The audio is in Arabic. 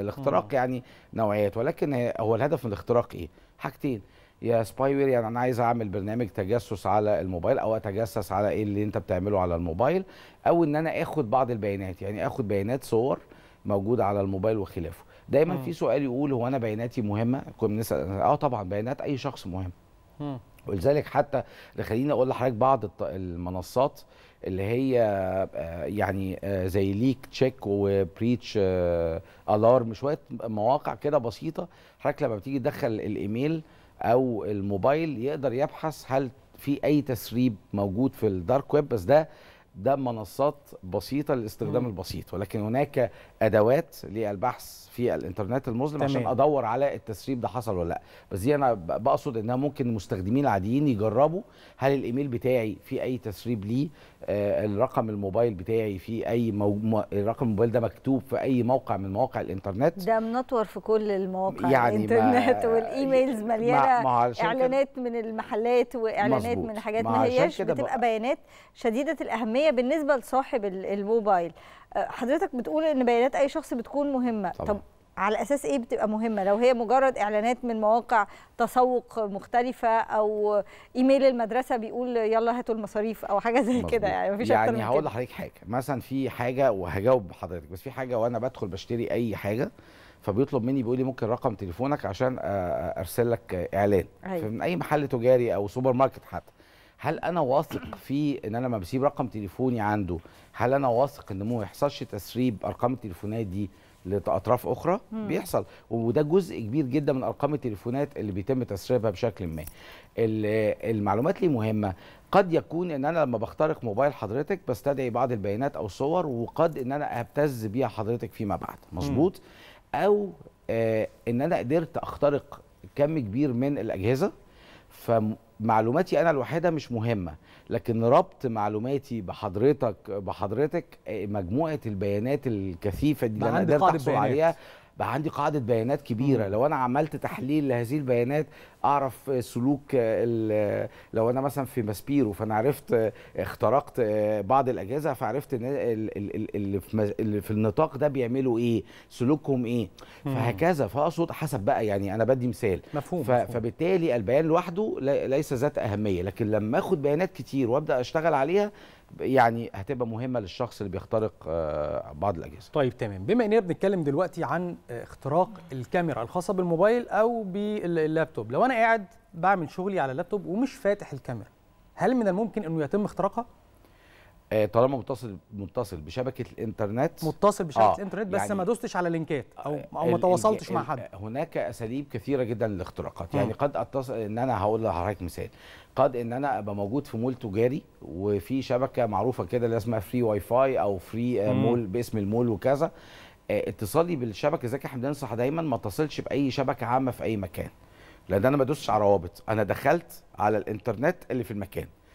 الاختراق مم. يعني نوعيات ولكن هو الهدف من الاختراق ايه؟ حاجتين يا سباي وير يعني انا عايز اعمل برنامج تجسس على الموبايل او اتجسس على ايه اللي انت بتعمله على الموبايل او ان انا اخد بعض البيانات يعني اخد بيانات صور موجوده على الموبايل وخلافه دايما مم. في سؤال يقول هو انا بياناتي مهمه كنا بنسال اه طبعا بيانات اي شخص مهمه ولذلك حتى خليني اقول لحضرتك بعض المنصات اللي هي آه، يعني آه، زي ليك تشيك وبريتش الارم شويه مواقع كده بسيطه حضرتك لما بتيجي تدخل الايميل او الموبايل يقدر يبحث هل في اي تسريب موجود في الدارك ويب بس ده ده منصات بسيطة للاستخدام البسيط ولكن هناك أدوات للبحث في الإنترنت المظلم عشان أدور على التسريب ده حصل ولا لأ بس دي أنا بقصد إنها ممكن المستخدمين العاديين يجربوا هل الإيميل بتاعي في أي تسريب ليه آه الرقم الموبايل بتاعي في أي مو... رقم الموبايل ده مكتوب في أي موقع من مواقع الإنترنت ده منطور في كل المواقع يعني الإنترنت ما... والإيميلز مليانة ما... ما إعلانات من المحلات وإعلانات مزبوط. من حاجات ما هياش بتبقى بيانات شديدة الأهمية هي بالنسبه لصاحب الموبايل أه، حضرتك بتقول ان بيانات اي شخص بتكون مهمه طبعا. طب على اساس ايه بتبقى مهمه لو هي مجرد اعلانات من مواقع تسوق مختلفه او ايميل المدرسه بيقول يلا هاتوا المصاريف او حاجه زي كده يعني مفيش يعني هقول لحضرتك حاجه مثلا في حاجه وهجاوب حضرتك بس في حاجه وانا بدخل بشتري اي حاجه فبيطلب مني بيقول لي ممكن رقم تليفونك عشان ارسل لك اعلان أيوة. من اي محل تجاري او سوبر ماركت حتى هل انا واثق في ان انا لما بسيب رقم تليفوني عنده هل انا واثق ان ما يحصلش تسريب ارقام التليفونات دي لاطراف اخرى مم. بيحصل وده جزء كبير جدا من ارقام التليفونات اللي بيتم تسريبها بشكل ما المعلومات لي مهمه قد يكون ان انا لما بخترق موبايل حضرتك بستدعي بعض البيانات او صور وقد ان انا ابتز بيها حضرتك فيما بعد مظبوط او آه ان انا قدرت اخترق كم كبير من الاجهزه معلوماتي انا الوحيده مش مهمه لكن ربط معلوماتي بحضرتك بحضرتك آه، مجموعه البيانات الكثيفه دي اللي انا قدرت عليها بقى عندي قاعده بيانات كبيره مم. لو انا عملت تحليل لهذه البيانات اعرف سلوك لو انا مثلا في ماسبيرو فانا عرفت اخترقت آه، بعض الاجهزه فعرفت ان اللي في, النطاق ده بيعملوا ايه سلوكهم ايه فهكذا فاقصد حسب بقى يعني انا بدي مثال مفهوم. فبالتالي البيان لوحده ليس ذات اهميه لكن لما اخد بيانات كتير وابدا اشتغل عليها يعني هتبقى مهمه للشخص اللي بيخترق آه، بعض الاجهزه. طيب تمام، بما اننا بنتكلم دلوقتي عن اختراق الكاميرا الخاصه بالموبايل او باللابتوب، لو انا قاعد بعمل شغلي على اللابتوب ومش فاتح الكاميرا هل من الممكن انه يتم اختراقها آه، طالما متصل متصل بشبكه الانترنت متصل بشبكه آه الانترنت بس يعني ما دوستش على لينكات او آه، او ما تواصلتش مع حد هناك اساليب كثيره جدا للاختراقات يعني قد اتصل ان انا هقول لحضرتك مثال قد ان انا ابقى موجود في مول تجاري وفي شبكه معروفه كده اللي اسمها فري واي فاي او فري آه، مول باسم المول وكذا اتصالي بالشبكه زي احنا بننصح دايما ما اتصلش باي شبكه عامه في اي مكان لان انا ما دوستش على روابط انا دخلت على الانترنت اللي في المكان